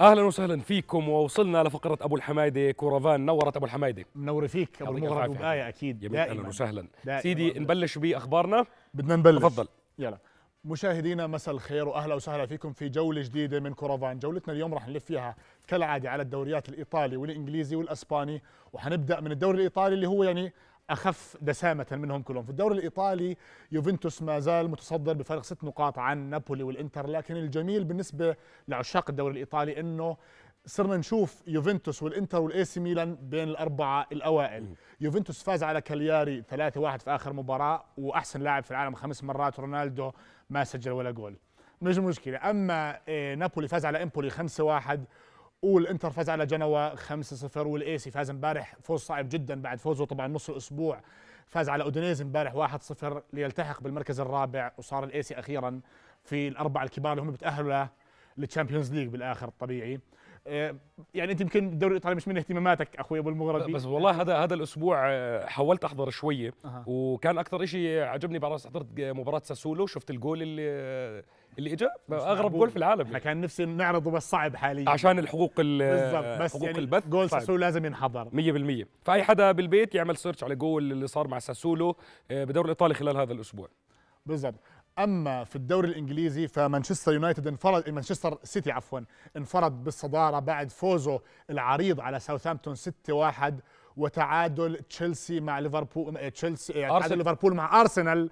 اهلا وسهلا فيكم ووصلنا لفقره ابو الحمايده كورفان نورت ابو الحمايده منور فيك ابو المغرب وبآية اكيد يا دائما اهلا وسهلا دائماً. سيدي نبلش باخبارنا بدنا نبلش تفضل يلا مشاهدينا مساء الخير واهلا وسهلا فيكم في جوله جديده من كورفان جولتنا اليوم راح نلف فيها كالعاده على الدوريات الايطالي والانجليزي والاسباني وحنبدا من الدوري الايطالي اللي هو يعني اخف دسامه منهم كلهم في الدوري الايطالي يوفنتوس ما زال متصدر بفارق ست نقاط عن نابولي والانتر لكن الجميل بالنسبه لعشاق الدوري الايطالي انه صرنا نشوف يوفنتوس والانتر والاي سي ميلان بين الاربعه الاوائل يوفنتوس فاز على كالياري 3-1 في اخر مباراه واحسن لاعب في العالم خمس مرات رونالدو ما سجل ولا جول مش مشكله اما إيه، نابولي فاز على امبولي 5-1 والانتر فاز على جنوا 5-0 والايسي فاز امبارح فوز صعب جدا بعد فوزه طبعا نص الاسبوع فاز على اودينيز امبارح 1-0 ليلتحق بالمركز الرابع وصار الايسي اخيرا في الاربعه الكبار اللي هم بتاهلوا للتشامبيونز ليج بالاخر الطبيعي آه، يعني انت يمكن الدوري الايطالي مش من اهتماماتك اخوي ابو المغربي بس والله هذا هذا الاسبوع آه، حاولت احضر شويه أه. وكان اكثر شيء عجبني بعد حضرت مباراه ساسولو شفت الجول اللي اللي اجى اغرب جول في العالم احنا يعني. كان نفسي نعرضه بس صعب حاليا عشان الحقوق بس حقوق يعني البث جول صعب. ساسولو لازم ينحضر 100% فاي حدا بالبيت يعمل سيرش على جول اللي صار مع ساسولو آه، بدوري الايطالي خلال هذا الاسبوع بالضبط اما في الدوري الانجليزي فمانشستر يونايتد انفرد مانشستر سيتي عفوا انفرد بالصداره بعد فوزه العريض على ساوثهامبتون 6-1 وتعادل تشيلسي مع ليفربول تشيلسي تعادل ليفربول مع ارسنال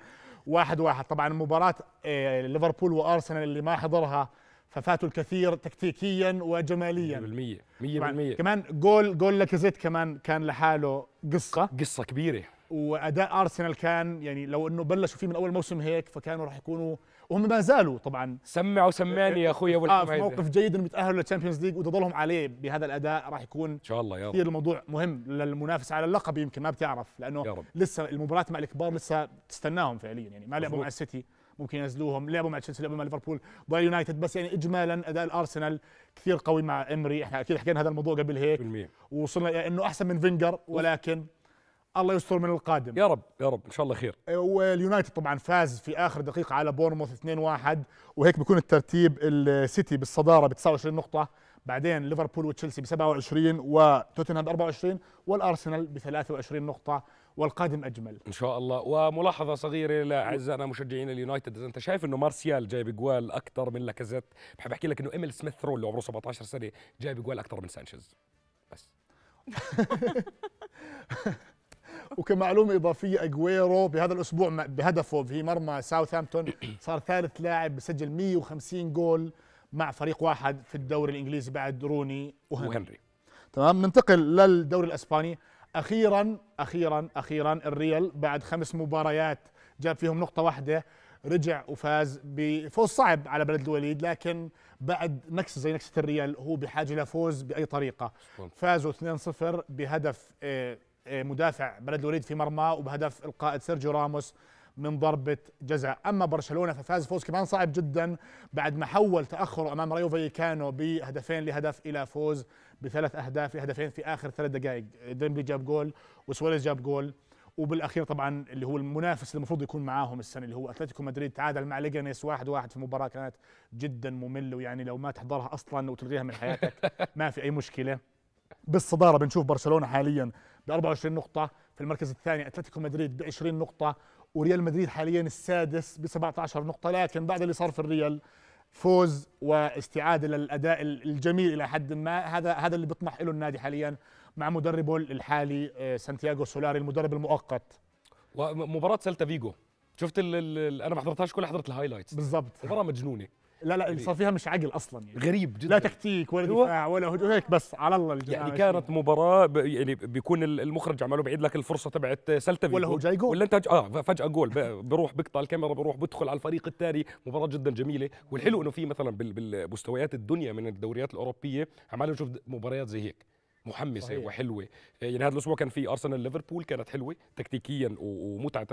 1-1 طبعا مباراه آه، ليفربول وارسنال اللي ما حضرها ففاتوا الكثير تكتيكيا وجماليا 100% 100% كمان جول جول لاكازيت كمان كان لحاله قصه قصه كبيره واداء ارسنال كان يعني لو انه بلشوا فيه من اول موسم هيك فكانوا راح يكونوا وهم ما زالوا طبعا سمعوا سمعني يا اخوي ابو آه في موقف جيد انهم يتاهلوا للتشامبيونز ليج وتضلهم عليه بهذا الاداء راح يكون ان شاء الله يا رب الموضوع مهم للمنافسه على اللقب يمكن ما بتعرف لانه لسه المباراه مع الكبار لسه تستناهم فعليا يعني ما لعبوا مع السيتي ممكن ينزلوهم لعبوا مع تشيلسي لعبوا مع ليفربول ضايل يونايتد بس يعني اجمالا اداء الارسنال كثير قوي مع امري احنا اكيد حكينا هذا الموضوع قبل هيك بالمية. ووصلنا انه احسن من فينجر ولكن الله يستر من القادم يا رب يا رب ان شاء الله خير أه، واليونايتد طبعا فاز في اخر دقيقه على بورموث 2-1 وهيك بيكون الترتيب السيتي بالصداره ب 29 نقطه بعدين ليفربول وتشيلسي ب 27 وتوتنهام ب 24 والارسنال ب 23 نقطه والقادم اجمل ان شاء الله وملاحظه صغيره لاعزائنا مشجعين اليونايتد اذا انت شايف انه مارسيال جايب جوال اكثر من لاكازيت بحب احكي لك انه ايميل سميث رول اللي عمره 17 سنه جايب جوال اكثر من سانشيز بس وكمعلومه اضافيه اجويرو بهذا الاسبوع بهدفه في مرمى ساوثهامبتون صار ثالث لاعب بسجل 150 جول مع فريق واحد في الدوري الانجليزي بعد روني وهنري, وهنري. تمام ننتقل للدوري الاسباني اخيرا اخيرا اخيرا الريال بعد خمس مباريات جاب فيهم نقطه واحده رجع وفاز بفوز صعب على بلد الوليد لكن بعد نكسه زي نكسه الريال هو بحاجه لفوز باي طريقه فازوا 2-0 بهدف آه، آه، مدافع بلد الوليد في مرماه وبهدف القائد سيرجيو راموس من ضربة جزاء أما برشلونة ففاز فوز كمان صعب جدا بعد ما حول تأخره أمام رايو فايكانو بهدفين لهدف إلى فوز بثلاث أهداف لهدفين في آخر ثلاث دقائق ديمبلي جاب جول وسواريز جاب جول وبالاخير طبعا اللي هو المنافس اللي المفروض يكون معاهم السنه اللي هو اتلتيكو مدريد تعادل مع ليجانيس واحد واحد في مباراه كانت جدا ممله ويعني لو ما تحضرها اصلا وتلغيها من حياتك ما في اي مشكله بالصداره بنشوف برشلونه حاليا ب 24 نقطة في المركز الثاني أتلتيكو مدريد ب 20 نقطة وريال مدريد حاليا السادس ب 17 نقطة لكن بعد اللي صار في الريال فوز واستعادة للأداء الجميل إلى حد ما هذا هذا اللي بيطمح له النادي حاليا مع مدربه الحالي آه، سانتياغو سولاري المدرب المؤقت ومباراة سلتا فيجو شفت ال ال انا ما حضرتهاش كلها حضرت الهايلايتس بالظبط مباراة مجنونة لا لا يعني اللي صار فيها مش عقل اصلا يعني غريب جدا لا تكتيك ولا أيوة. دفاع ولا هجوم بس على الله الجماعه يعني كانت مباراه يعني بيكون المخرج عماله بعيد لك الفرصه تبعت سلتفي ولا هو جاي جول ولا انت اه فجاه جول بروح بقطع الكاميرا بروح بدخل على الفريق الثاني مباراه جدا جميله والحلو انه في مثلا بالمستويات الدنيا من الدوريات الاوروبيه عمال نشوف مباريات زي هيك محمسه صحيح. وحلوه آه، يعني هذا الاسبوع كان في ارسنال ليفربول كانت حلوه تكتيكيا ومتعه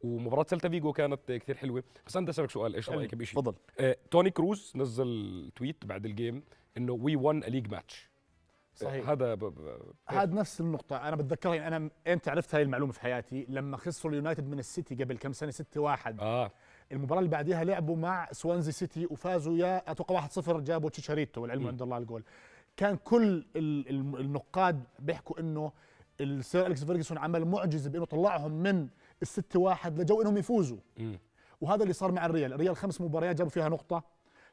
ومباراه سيلتا فيجو كانت كثير حلوه بس انا اسالك سؤال ايش رايك بشيء تفضل آه، توني كروز نزل تويت بعد الجيم انه وي ون ا ليج ماتش صحيح هذا ب... ب... هذا نفس النقطة أنا بتذكرها يعني أنا أنت عرفت هاي المعلومة في حياتي لما خسروا اليونايتد من السيتي قبل كم سنة 6-1 آه المباراة اللي بعديها لعبوا مع سوانزي سيتي وفازوا يا أتوقع 1-0 جابوا تشيشاريتو والعلم عند الله الجول كان كل النقاد بيحكوا انه السير اليكس فيرجسون عمل معجزه بانه طلعهم من الستة واحد لجو انهم يفوزوا وهذا اللي صار مع الريال الريال خمس مباريات جابوا فيها نقطه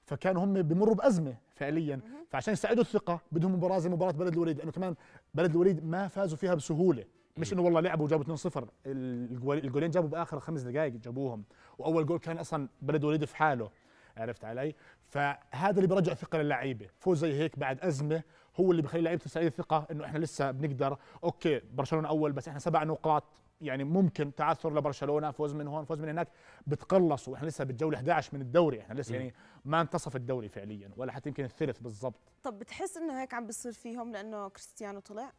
فكانوا هم بمروا بازمه فعليا فعشان يساعدوا الثقه بدهم مباراه زي مباراه بلد الوليد لانه كمان بلد الوليد ما فازوا فيها بسهوله مش انه والله لعبوا وجابوا 2-0 الجولين جابوا باخر خمس دقائق جابوهم واول جول كان اصلا بلد الوليد في حاله عرفت علي فهذا اللي بيرجع ثقه للعيبه فوز زي هيك بعد ازمه هو اللي بخلي لعيبه تستعيد الثقه انه احنا لسه بنقدر اوكي برشلونه اول بس احنا سبع نقاط يعني ممكن تعثر لبرشلونه فوز من هون فوز من هناك بتقلصوا احنا لسه بالجوله 11 من الدوري احنا لسه يعني ما انتصف الدوري فعليا ولا حتى يمكن الثلث بالضبط طب بتحس انه هيك عم بيصير فيهم لانه كريستيانو طلع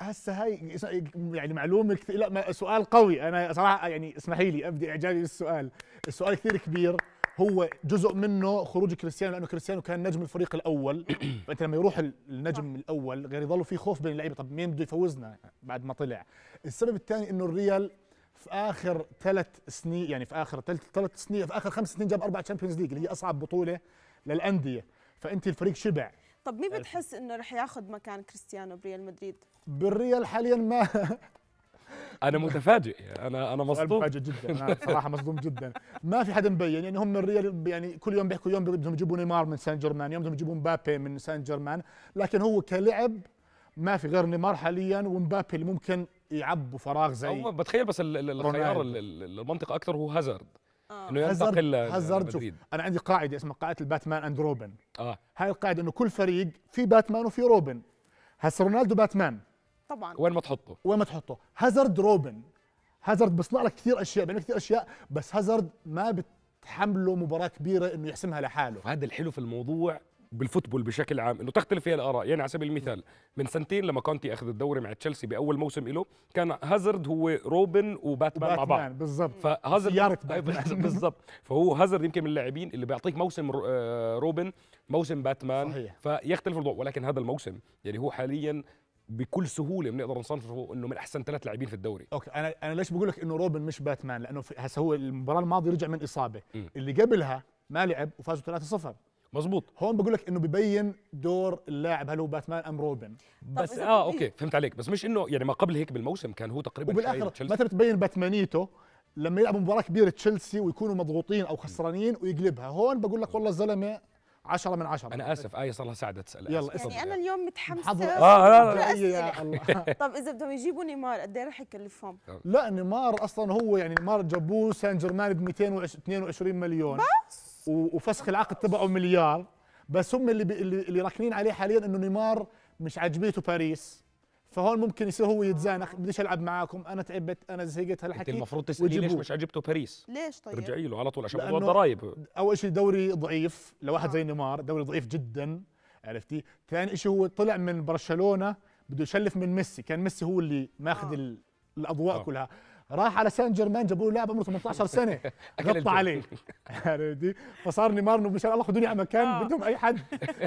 هسه هاي يعني معلومه كثير لا سؤال قوي انا صراحه يعني اسمحي لي ابدي اعجابي بالسؤال السؤال كثير كبير هو جزء منه خروج كريستيانو لانه كريستيانو كان نجم الفريق الاول فانت لما يروح النجم الاول غير يضلوا في خوف بين اللعيبه طب مين بده يفوزنا بعد ما طلع السبب الثاني انه الريال في اخر ثلاث سنين يعني في اخر ثلاث سنين في اخر خمس سنين جاب اربع تشامبيونز ليج اللي هي اصعب بطوله للانديه فانت الفريق شبع طب مين بتحس انه رح ياخذ مكان كريستيانو بريال مدريد؟ بالريال حاليا ما انا متفاجئ انا انا مصدوم متفاجئ جدا انا صراحه مصدوم جدا ما في حدا مبين يعني هم الريال يعني كل يوم بيحكوا يوم بدهم يجيبوا نيمار من سان جيرمان يوم بدهم يجيبوا مبابي من سان جيرمان لكن هو كلعب ما في غير نيمار حاليا ومبابي اللي ممكن يعبوا فراغ زي بتخيل بس الخيار المنطقه اكثر هو هازارد آه. انه ينتقل هازارد شوف انا عندي قاعده اسمها قاعده الباتمان اند روبن اه هاي القاعده انه كل فريق في باتمان وفي روبن هسه رونالدو باتمان طبعا وين ما تحطه وين ما تحطه هازارد روبن هازارد بيصنع لك كثير اشياء بيعمل كثير اشياء بس هازارد ما بتحمله مباراه كبيره انه يحسمها لحاله هذا الحلو في الموضوع بالفوتبول بشكل عام انه تختلف فيها الاراء يعني على سبيل المثال من سنتين لما كونتي اخذ الدوري مع تشيلسي باول موسم له كان هازارد هو روبن وباتمان, مع بعض بالضبط فهازارد بالضبط فهو هازارد يمكن من اللاعبين اللي بيعطيك موسم روبن آه، موسم باتمان صحيح. فيختلف الموضوع ولكن هذا الموسم يعني هو حاليا بكل سهوله بنقدر نصنفه انه من احسن ثلاث لاعبين في الدوري اوكي انا انا ليش بقول لك انه روبن مش باتمان لانه هسه هو المباراه الماضيه رجع من اصابه م. اللي قبلها ما لعب وفازوا 3-0 مزبوط هون بقول لك انه ببين دور اللاعب هل هو باتمان ام روبن بس اه اوكي فهمت عليك بس مش انه يعني ما قبل هيك بالموسم كان هو تقريبا وبالاخر متى بتبين باتمانيته لما يلعبوا مباراه كبيره تشيلسي ويكونوا مضغوطين او خسرانين ويقلبها هون بقول لك والله الزلمه 10 من 10 انا اسف ايه صار لها ساعه تسال يلا اسف يعني انا اليوم متحمسه آه،, اه لا لا يا الله طب اذا بدهم يجيبوا نيمار قد ايه رح يكلفهم؟ لا نيمار اصلا هو يعني نيمار جابوه سان جيرمان ب 222 مليون بس وفسخ العقد تبعه مليار بس هم اللي اللي راكنين عليه حاليا انه نيمار مش عاجبيته باريس فهون ممكن يصير هو يتزانخ بديش العب معاكم انا تعبت انا زهقت هالحكي انت المفروض تسالي ليش مش عجبته باريس ليش طيب رجعي له على طول عشان موضوع الضرايب اول شيء دوري ضعيف لواحد آه. زي نيمار دوري ضعيف جدا عرفتي ثاني شيء هو طلع من برشلونه بده يشلف من ميسي كان ميسي هو اللي ماخذ آه. الاضواء آه. كلها راح على سان جيرمان جابوا له لاعب عمره 18 سنه غطى عليه فصار نيمار ان شاء الله خذوني على مكان آه. بدهم اي حد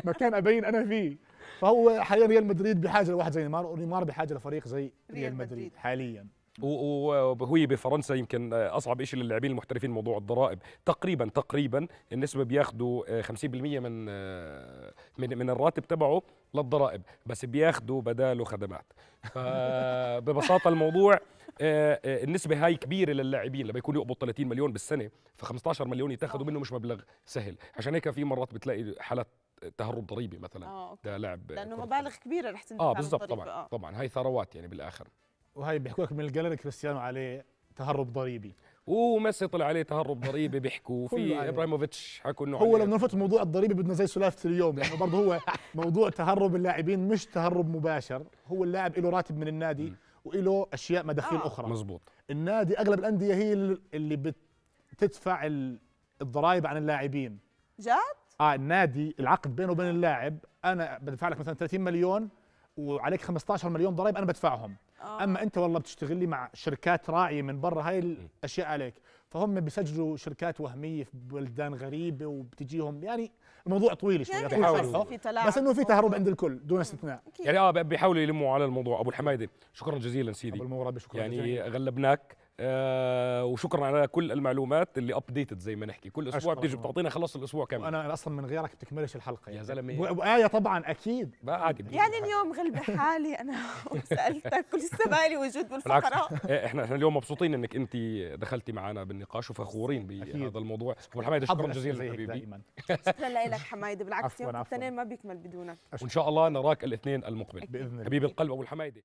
مكان ابين انا فيه فهو حاليا ريال مدريد بحاجه لواحد زي نيمار ونيمار بحاجه لفريق زي ريال مدريد حاليا وهي بفرنسا يمكن اصعب شيء للاعبين المحترفين موضوع الضرائب تقريبا تقريبا النسبه بياخذوا 50% آه، من آه، من من الراتب تبعه للضرائب بس بياخذوا بداله خدمات ببساطه الموضوع آه، آه، النسبه هاي كبيره للاعبين لما يكون يقبض 30 مليون بالسنه ف 15 مليون يتاخذوا آه. منه مش مبلغ سهل عشان هيك في مرات بتلاقي حالات تهرب ضريبي مثلا ده لاعب لانه مبالغ كبيره رح تندفع اه بالضبط طبعا آه. طبعا هاي ثروات يعني بالاخر وهي بيحكوا لك من الجاليري كريستيانو عليه تهرب ضريبي وميسي طلع عليه تهرب ضريبي بيحكوا في ابراهيموفيتش حكوا انه هو لو نفوت موضوع الضريبه بدنا زي سلافه اليوم يعني برضه هو موضوع تهرب اللاعبين مش تهرب مباشر هو اللاعب له راتب من النادي وله اشياء مداخيل آه. اخرى مزبوط النادي اغلب الانديه هي اللي بتدفع الضرائب عن اللاعبين جد اه النادي العقد بينه وبين اللاعب انا بدفع لك مثلا 30 مليون وعليك 15 مليون ضرائب انا بدفعهم آه. اما انت والله بتشتغل لي مع شركات راعيه من برا هاي الاشياء عليك فهم بيسجلوا شركات وهميه في بلدان غريبه وبتجيهم يعني الموضوع طويل شوي يعني بيحاولوا بس انه في تهرب عند الكل دون استثناء يعني اه بيحاولوا يلموا على الموضوع ابو الحمايده شكرا جزيلا سيدي ابو المغربي شكرا يعني جزيلا. غلبناك آه، وشكرا على كل المعلومات اللي ابديتد زي ما نحكي كل اسبوع بتيجي بتعطينا خلص الاسبوع كامل انا اصلا من غيرك بتكملش الحلقه يا يعني. زلمه وايه طبعا اكيد عادي يعني اليوم غلبة حالي انا وسالتك كل السبالي وجود بالفقره إيه، احنا احنا اليوم مبسوطين انك انت دخلتي معنا بالنقاش وفخورين بهذا الموضوع ابو حمايد شكرا جزيلا حبيبي شكرا لك حمايد بالعكس يوم الاثنين ما بيكمل بدونك وان شاء الله نراك الاثنين المقبل باذن الله حبيب القلب ابو الحمايدي